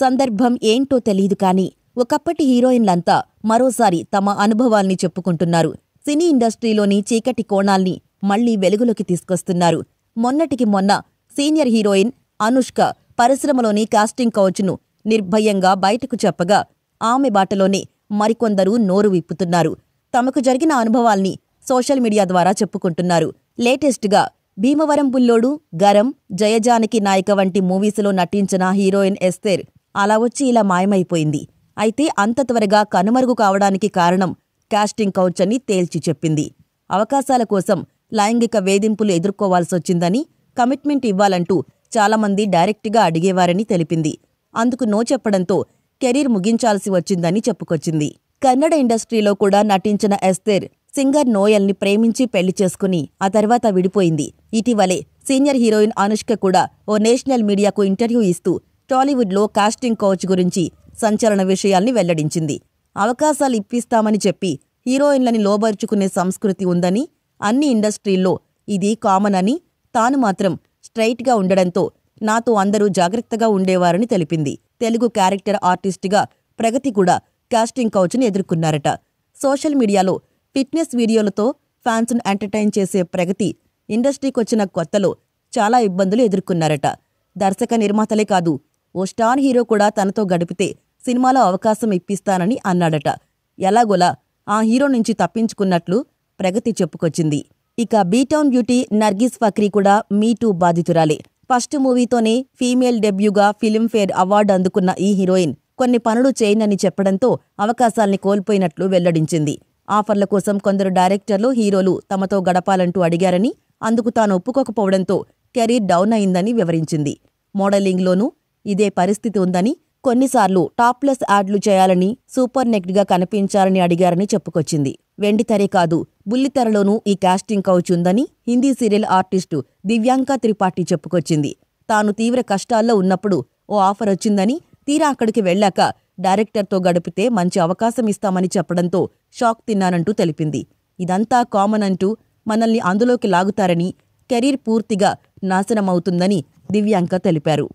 సందర్భం ఏంటో తెలియదు కానీ ఒకప్పటి హీరోయిన్లంతా మరోసారి తమ అనుభవాల్ని చెప్పుకుంటున్నారు సినీ ఇండస్ట్రీలోని చీకటి కోణాల్ని మళ్లీ వెలుగులోకి తీసుకొస్తున్నారు మొన్నటికి మొన్న సీనియర్ హీరోయిన్ అనుష్క పరిశ్రమలోని కాస్టింగ్ కౌచ్ను నిర్భయంగా బయటకు చెప్పగా ఆమె బాటలోనే మరికొందరు నోరు విప్పుతున్నారు తమకు జరిగిన అనుభవాల్ని సోషల్ మీడియా ద్వారా చెప్పుకుంటున్నారు లేటెస్ట్గా భీమవరం బుల్లోడు గరం జయజానకి నాయక వంటి మూవీస్లో నటించిన హీరోయిన్ ఎస్తేర్ అలా వచ్చి ఇలా మాయమైపోయింది అయితే అంత త్వరగా కనుమరుగు కావడానికి కారణం కాస్టింగ్ కౌచ్ అని తేల్చి చెప్పింది అవకాశాల కోసం లైంగిక వేధింపులు ఎదుర్కోవాల్సొచ్చిందని కమిట్మెంట్ ఇవ్వాలంటూ చాలామంది డైరెక్ట్గా అడిగేవారని తెలిపింది అందుకు నో చెప్పడంతో కెరీర్ ముగించాల్సి వచ్చిందని చెప్పుకొచ్చింది కన్నడ ఇండస్ట్రీలో కూడా నటించిన ఎస్తేర్ సింగర్ నోయల్ని ప్రేమించి పెళ్లి చేసుకుని ఆ తర్వాత విడిపోయింది ఇటీవలే సీనియర్ హీరోయిన్ అనుష్క కూడా ఓ నేషనల్ మీడియాకు ఇంటర్వ్యూ ఇస్తూ టాలీవుడ్లో కాస్టింగ్ కోచ్ గురించి సంచలన విషయాల్ని వెల్లడించింది అవకాశాలు ఇప్పిస్తామని చెప్పి హీరోయిన్లని లోబర్చుకునే సంస్కృతి ఉందని అన్ని ఇండస్ట్రీల్లో ఇది కామన్ అని తాను మాత్రం స్ట్రైట్గా ఉండడంతో నాతో అందరూ జాగ్రత్తగా ఉండేవారని తెలిపింది తెలుగు క్యారెక్టర్ ఆర్టిస్ట్గా ప్రగతి కూడా కాస్టింగ్ కౌచ్ని ఎదుర్కొన్నారట సోషల్ మీడియాలో ఫిట్నెస్ వీడియోలతో ఫ్యాన్స్ను ఎంటర్టైన్ చేసే ప్రగతి ఇండస్ట్రీకొచ్చిన కొత్తలో చాలా ఇబ్బందులు ఎదుర్కొన్నారట దర్శక నిర్మాతలే కాదు ఓ స్టార్ హీరో కూడా తనతో గడిపితే సినిమాలో అవకాశం ఇప్పిస్తానని అన్నాడట ఎలాగోలా ఆ హీరో నుంచి తప్పించుకున్నట్లు ప్రగతి చెప్పుకొచ్చింది ఇక బీటౌన్ బ్యూటీ నర్గిస్ ఫక్రీ కూడా మీటూ బాధితురాలే ఫస్ట్ మూవీతోనే ఫీమేల్ డెబ్యూగా ఫిలింఫేర్ అవార్డు అందుకున్న ఈ హీరోయిన్ కొన్ని పనులు చేయనని చెప్పడంతో అవకాశాల్ని కోల్పోయినట్లు వెల్లడించింది ఆఫర్ల కోసం కొందరు డైరెక్టర్లు హీరోలు తమతో గడపాలంటూ అడిగారని అందుకు తాను ఒప్పుకోకపోవడంతో కెరీర్ డౌన్ అయిందని వివరించింది మోడలింగ్లోనూ ఇదే పరిస్థితి ఉందని కొన్నిసార్లు టాప్లెస్ యాడ్లు చేయాలని సూపర్ నెక్డ్గా కనిపించాలని అడిగారని చెప్పుకొచ్చింది వెండితెరే కాదు బుల్లితెరలోనూ ఈ కాస్టింగ్ కౌచ్ ఉందని హిందీ సీరియల్ ఆర్టిస్టు దివ్యాంక త్రిపాఠి చెప్పుకొచ్చింది తాను తీవ్ర కష్టాల్లో ఉన్నప్పుడు ఓ ఆఫర్ వచ్చిందని తీరా అక్కడికి వెళ్ళాక డైరెక్టర్తో గడిపితే మంచి అవకాశం ఇస్తామని చెప్పడంతో షాక్ తిన్నానంటూ తెలిపింది ఇదంతా కామన్ అంటూ మనల్ని అందులోకి లాగుతారని కెరీర్ పూర్తిగా నాశనమవుతుందని దివ్యాంక తెలిపారు